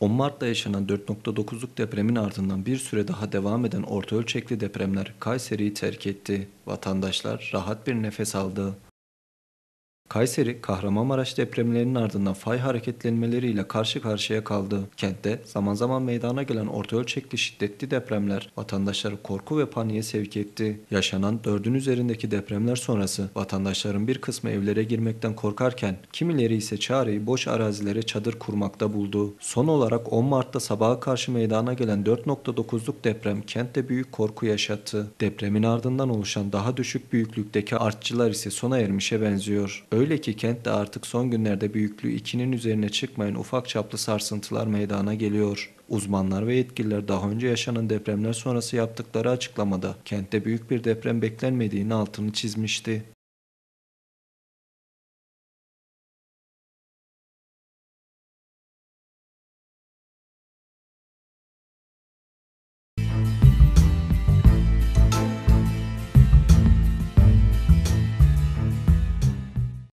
10 Mart'ta yaşanan 4.9'luk depremin ardından bir süre daha devam eden orta ölçekli depremler Kayseri'yi terk etti. Vatandaşlar rahat bir nefes aldı. Kayseri, Kahramanmaraş depremlerinin ardından fay hareketlenmeleriyle karşı karşıya kaldı. Kentte zaman zaman meydana gelen orta ölçekli şiddetli depremler vatandaşları korku ve paniğe sevk etti. Yaşanan dördün üzerindeki depremler sonrası vatandaşların bir kısmı evlere girmekten korkarken kimileri ise çareyi boş arazilere çadır kurmakta buldu. Son olarak 10 Mart'ta sabaha karşı meydana gelen 4.9'luk deprem kentte büyük korku yaşattı. Depremin ardından oluşan daha düşük büyüklükteki artçılar ise sona ermişe benziyor. Öyle Öyle ki kentte artık son günlerde büyüklüğü 2'nin üzerine çıkmayan ufak çaplı sarsıntılar meydana geliyor. Uzmanlar ve yetkililer daha önce yaşanan depremler sonrası yaptıkları açıklamada kentte büyük bir deprem beklenmediğini altını çizmişti.